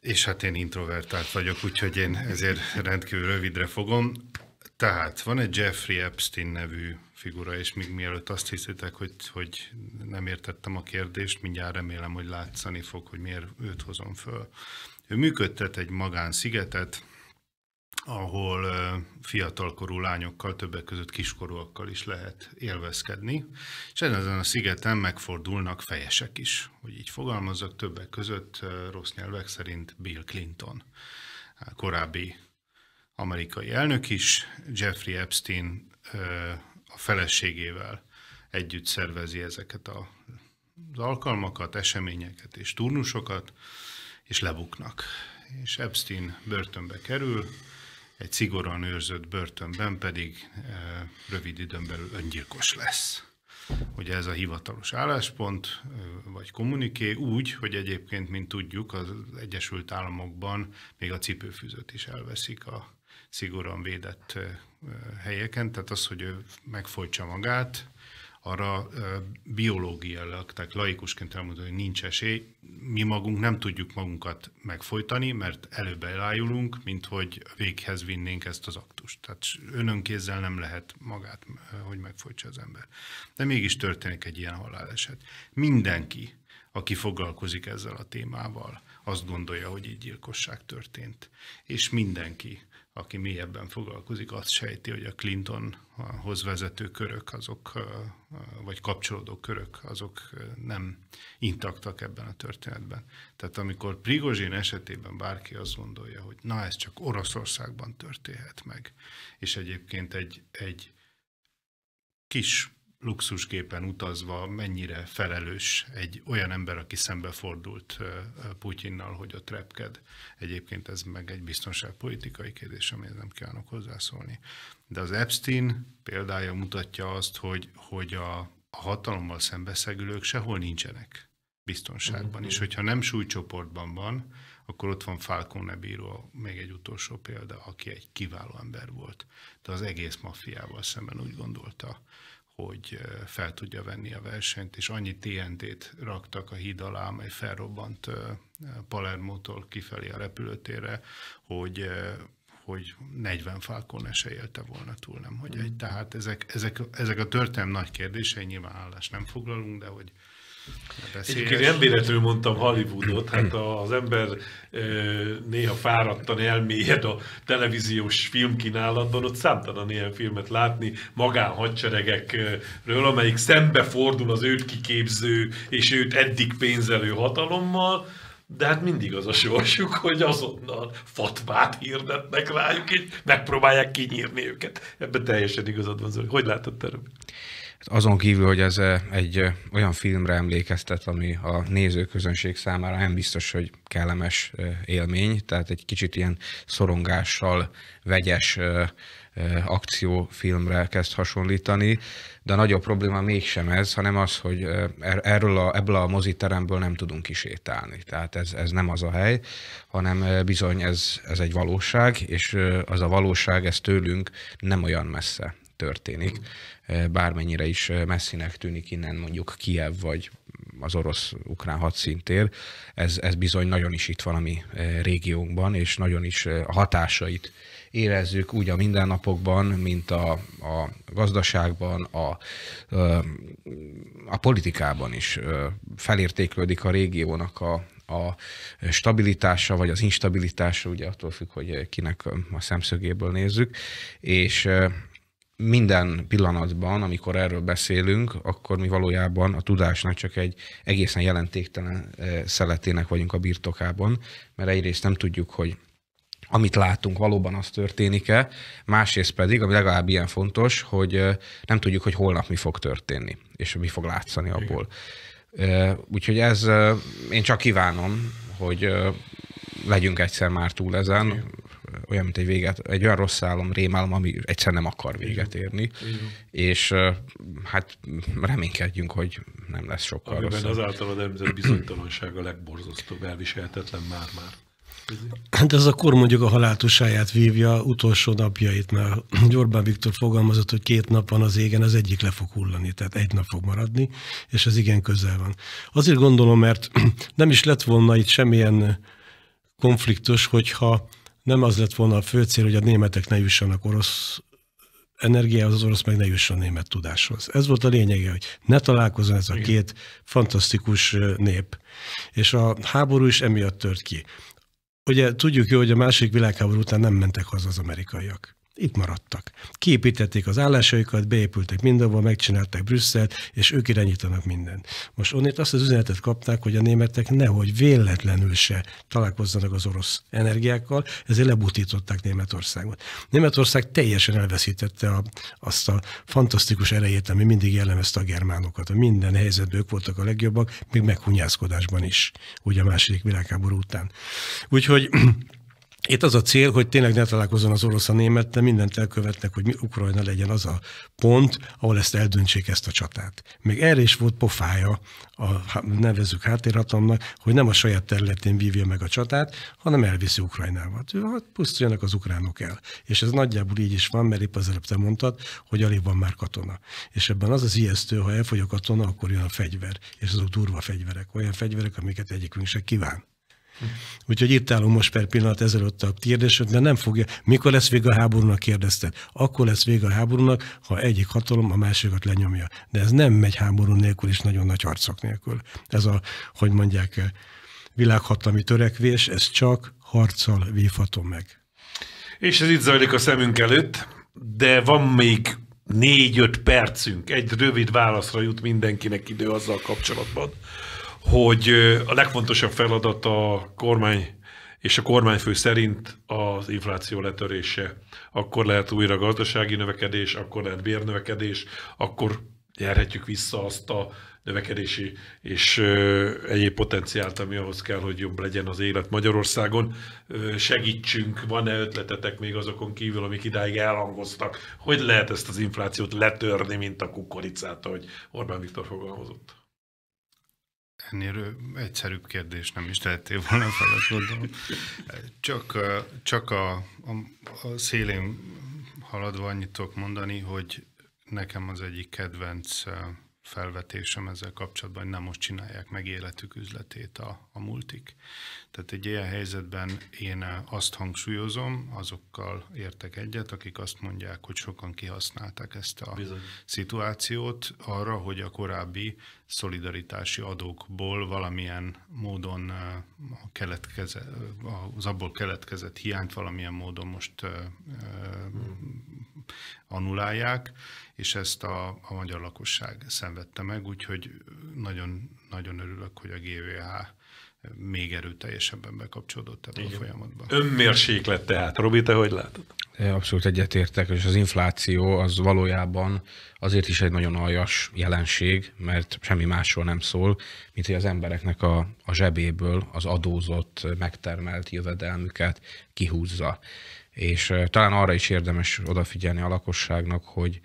És hát én introvertált vagyok, úgyhogy én ezért rendkívül rövidre fogom. Tehát van egy Jeffrey Epstein nevű figura, és még mielőtt azt hiszitek, hogy, hogy nem értettem a kérdést, mindjárt remélem, hogy látszani fog, hogy miért őt hozom föl. Ő működtet egy magánszigetet, ahol fiatalkorú lányokkal, többek között kiskorúakkal is lehet élvezkedni, és ezen a szigeten megfordulnak fejesek is, hogy így fogalmazzak, többek között rossz nyelvek szerint Bill Clinton korábbi amerikai elnök is, Jeffrey Epstein a feleségével együtt szervezi ezeket a, az alkalmakat, eseményeket és turnusokat, és lebuknak. És Epstein börtönbe kerül, egy szigorúan őrzött börtönben pedig rövid időn belül öngyilkos lesz. Ugye ez a hivatalos álláspont, vagy kommuniké úgy, hogy egyébként, mint tudjuk, az Egyesült Államokban még a cipőfűzőt is elveszik a szigorúan védett helyeken, tehát az, hogy ő megfojtsa magát, arra biológiailag, tehát laikusként elmondani, hogy nincs esély. Mi magunk nem tudjuk magunkat megfojtani, mert előbb elájulunk, mint hogy véghez vinnénk ezt az aktust. Tehát önönkézzel nem lehet magát, hogy megfojtsa az ember. De mégis történik egy ilyen haláleset. Mindenki, aki foglalkozik ezzel a témával, azt gondolja, hogy így gyilkosság történt. És mindenki, aki mélyebben foglalkozik, azt sejti, hogy a Clintonhoz vezető körök azok, vagy kapcsolódó körök, azok nem intaktak ebben a történetben. Tehát amikor Prigozsin esetében bárki azt gondolja, hogy na ez csak Oroszországban történhet meg, és egyébként egy, egy kis luxusképen utazva mennyire felelős egy olyan ember, aki szembefordult Putyinnal, hogy ott repked. Egyébként ez meg egy biztonságpolitikai kérdés, amihez nem kívánok hozzászólni. De az Epstein példája mutatja azt, hogy, hogy a, a hatalommal szembeszegülők sehol nincsenek biztonságban. És mhm. hogyha nem súlycsoportban van, akkor ott van Falcone bíró, még egy utolsó példa, aki egy kiváló ember volt, de az egész maffiával szemben úgy gondolta, hogy fel tudja venni a versenyt, és annyi TNT-t raktak a híd alá, amely felrobbant Palermótól kifelé a repülőtérre, hogy hogy 40 Falcone se élte volna túl, nem hogy egy. Hmm. Tehát ezek, ezek, ezek a történelem nagy kérdései, nyilván állást nem foglalunk, de hogy Egyébként nem véletlenül mondtam Hollywoodot, hát az ember néha fáradtan elmélyed a televíziós filmkínálatban, ott számtalan ilyen filmet látni magánhadseregekről, amelyik szembe fordul az őt kiképző és őt eddig pénzelő hatalommal, de hát mindig az a sorsuk, hogy azonnal fatvát hirdetnek rájuk, és megpróbálják kinyírni őket. Ebben teljesen igazad van, Zoli. Hogy látod, Terem? Azon kívül, hogy ez eh, egy eh, olyan filmre emlékeztet, ami a nézőközönség számára nem biztos, hogy kellemes eh, élmény, tehát egy kicsit ilyen szorongással vegyes akciófilmre kezd hasonlítani, de a nagyobb probléma mégsem ez, hanem az, hogy er-, erről a, ebből a moziteremből nem tudunk kisétálni. Tehát ez, ez nem az a hely, hanem bizony ez, ez egy valóság, és az a valóság, ez tőlünk nem olyan messze történik, bármennyire is messzinek tűnik innen mondjuk Kiev vagy az orosz-ukrán hadszintér, ez, ez bizony nagyon is itt van a mi régiónkban, és nagyon is a hatásait érezzük úgy a mindennapokban, mint a, a gazdaságban, a, a politikában is. Felértéklődik a régiónak a, a stabilitása, vagy az instabilitása, ugye attól függ, hogy kinek a szemszögéből nézzük, és minden pillanatban, amikor erről beszélünk, akkor mi valójában a tudásnak csak egy egészen jelentéktelen eh, szeletének vagyunk a birtokában, mert egyrészt nem tudjuk, hogy amit látunk, valóban az történik-e, másrészt pedig, ami legalább ilyen fontos, hogy eh, nem tudjuk, hogy holnap mi fog történni, és mi fog látszani abból. Igen. Eh, úgyhogy ez, én csak kívánom, hogy legyünk egyszer már túl ezen, Igen olyan, mint egy, véget, egy olyan rossz álom, rémálom, ami egyszer nem akar véget érni. Igen. És hát reménykedjünk, hogy nem lesz sokkal Amiben rosszabb. az általad emzett bizonytalanság a legborzasztóbb, elviselhetetlen már-már. Hát ez akkor mondjuk a haláltusáját vívja utolsó napjait, mert *clears throat* Orbán Viktor fogalmazott, hogy két nap van az égen, az egyik le fog hullani, tehát egy nap fog maradni, és ez igen közel van. Azért gondolom, mert *clears throat* nem is lett volna itt semmilyen konfliktus, hogyha nem az lett volna a fő cél, hogy a németek ne jussanak orosz energiához, az orosz meg ne jusson német tudáshoz. Ez volt a lényege, hogy ne találkozzon ez a Igen. két fantasztikus nép. És a háború is emiatt tört ki. Ugye tudjuk jó, hogy a másik világháború után nem mentek haza az amerikaiak itt maradtak. Kiépítették az állásaikat, beépültek mindenhol, megcsinálták Brüsszelt, és ők irányítanak mindent. Most onnét azt az üzenetet kapták, hogy a németek nehogy véletlenül se találkozzanak az orosz energiákkal, ezért lebutították Németországot. Németország teljesen elveszítette a, azt a fantasztikus erejét, ami mindig jellemezte a germánokat. A minden helyzetben ők voltak a legjobbak, még meghunyászkodásban is, ugye a második világháború után. Úgyhogy itt az a cél, hogy tényleg ne találkozzon az orosz a német, de mindent elkövetnek, hogy mi Ukrajna legyen az a pont, ahol ezt eldöntsék ezt a csatát. Még erre is volt pofája, a, nevezük háttérhatalomnak, hogy nem a saját területén vívja meg a csatát, hanem elviszi Ukrajnába. Hát, hát pusztuljanak az ukránok el. És ez nagyjából így is van, mert épp az előbb te mondtad, hogy alig van már katona. És ebben az az ijesztő, ha elfogy a katona, akkor jön a fegyver. És azok durva fegyverek, olyan fegyverek, amiket egyikünk se kíván. Úgyhogy itt állunk most per pillanat ezelőtt a kérdésed, de nem fogja. Mikor lesz vége a háborúnak, kérdezted. Akkor lesz vége a háborúnak, ha egyik hatalom a másikat lenyomja. De ez nem megy háború nélkül és nagyon nagy harcok nélkül. Ez a, hogy mondják, eh, világhatalmi törekvés, ez csak harccal vívható meg. És ez itt zajlik a szemünk előtt, de van még négy-öt percünk, egy rövid válaszra jut mindenkinek idő azzal kapcsolatban, hogy a legfontosabb feladat a kormány és a kormányfő szerint az infláció letörése. Akkor lehet újra gazdasági növekedés, akkor lehet bérnövekedés, akkor nyerhetjük vissza azt a növekedési és egyéb potenciált, ami ahhoz kell, hogy jobb legyen az élet Magyarországon. Segítsünk, van-e ötletetek még azokon kívül, amik idáig elhangoztak? Hogy lehet ezt az inflációt letörni, mint a kukoricát, ahogy Orbán Viktor fogalmazott? ennél egyszerűbb kérdés nem is lehettél volna fel, azt gondolom. Csak, csak a, a, a szélén haladva annyit tudok mondani, hogy nekem az egyik kedvenc felvetésem ezzel kapcsolatban, hogy nem most csinálják meg életük üzletét a, a multik. Tehát egy ilyen helyzetben én azt hangsúlyozom, azokkal értek egyet, akik azt mondják, hogy sokan kihasználták ezt a Bizony. szituációt arra, hogy a korábbi szolidaritási adókból valamilyen módon a keletkezett, az abból keletkezett hiányt valamilyen módon most anulálják, és ezt a, a magyar lakosság szenvedte meg, úgyhogy nagyon, nagyon örülök, hogy a GVH még erőteljesebben bekapcsolódott ebbe Igen. a folyamatba. Önmérséklet tehát. Robi, te hogy látod? Abszolút egyetértek, és az infláció az valójában azért is egy nagyon aljas jelenség, mert semmi másról nem szól, mint hogy az embereknek a, a zsebéből az adózott, megtermelt jövedelmüket kihúzza és talán arra is érdemes odafigyelni a lakosságnak, hogy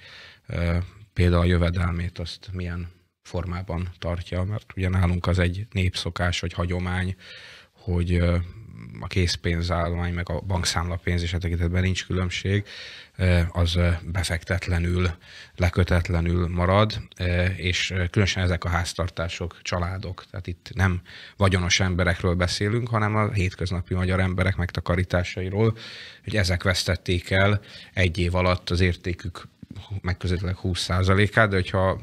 például a jövedelmét azt milyen formában tartja, mert ugye nálunk az egy népszokás vagy hagyomány, hogy a készpénzállomány, meg a bankszámla pénz és a hát tekintetben nincs különbség, az befektetlenül, lekötetlenül marad, és különösen ezek a háztartások, családok, tehát itt nem vagyonos emberekről beszélünk, hanem a hétköznapi magyar emberek megtakarításairól, hogy ezek vesztették el egy év alatt az értékük megközelítőleg 20%-át, de hogyha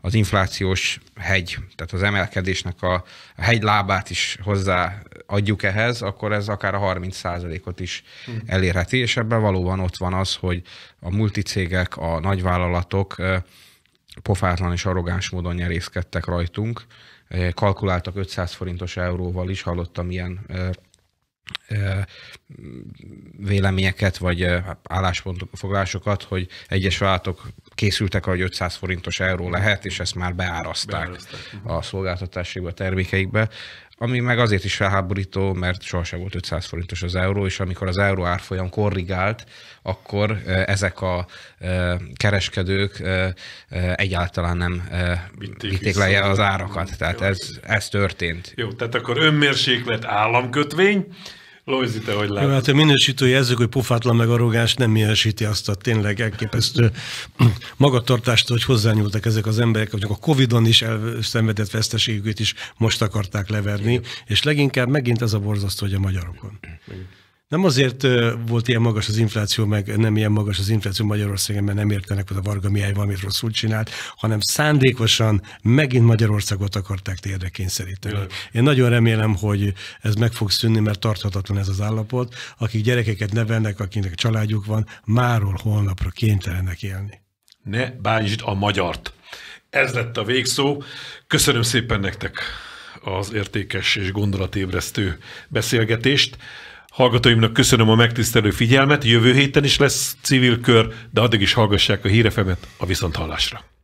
az inflációs hegy, tehát az emelkedésnek a, a hegy lábát is hozzá adjuk ehhez, akkor ez akár a 30%-ot is hm. elérheti, és ebben valóban ott van az, hogy a multicégek, a nagyvállalatok pofátlan és arrogáns módon nyerészkedtek rajtunk, kalkuláltak 500 forintos euróval is, hallottam ilyen véleményeket, vagy álláspontfoglásokat, hogy egyes vállalatok készültek, hogy 500 forintos euró lehet, és ezt már beáraszták, beáraszták. a szolgáltatásébe, a termékeikbe ami meg azért is felháborító, mert sohasem volt 500 forintos az euró, és amikor az euró árfolyam korrigált, akkor ezek a kereskedők egyáltalán nem vitték, vitték le az árakat. Tehát ez, ez történt. Jó, tehát akkor önmérséklet államkötvény, Lojzi, te hogy látod? hát a minősítő jelzők, hogy pufátlan meg arrogáns nem minősíti azt a tényleg elképesztő *clears throat* magatartást, hogy hozzányúltak ezek az emberek, hogy a Covid-on is elszenvedett veszteségüket is most akarták leverni, Igen. és leginkább megint ez a borzasztó, hogy a magyarokon. Igen. Nem azért volt ilyen magas az infláció, meg nem ilyen magas az infláció Magyarországon, mert nem értenek, hogy a Varga Mihály valamit rosszul csinált, hanem szándékosan megint Magyarországot akarták térdre kényszeríteni. Jaj. Én nagyon remélem, hogy ez meg fog szűnni, mert tarthatatlan ez az állapot. Akik gyerekeket nevelnek, akinek családjuk van, máról holnapra kénytelenek élni. Ne bánítsd a magyart! Ez lett a végszó. Köszönöm szépen nektek az értékes és gondolatébresztő beszélgetést. Hallgatóimnak köszönöm a megtisztelő figyelmet, jövő héten is lesz civil kör, de addig is hallgassák a hírefemet a viszonthallásra.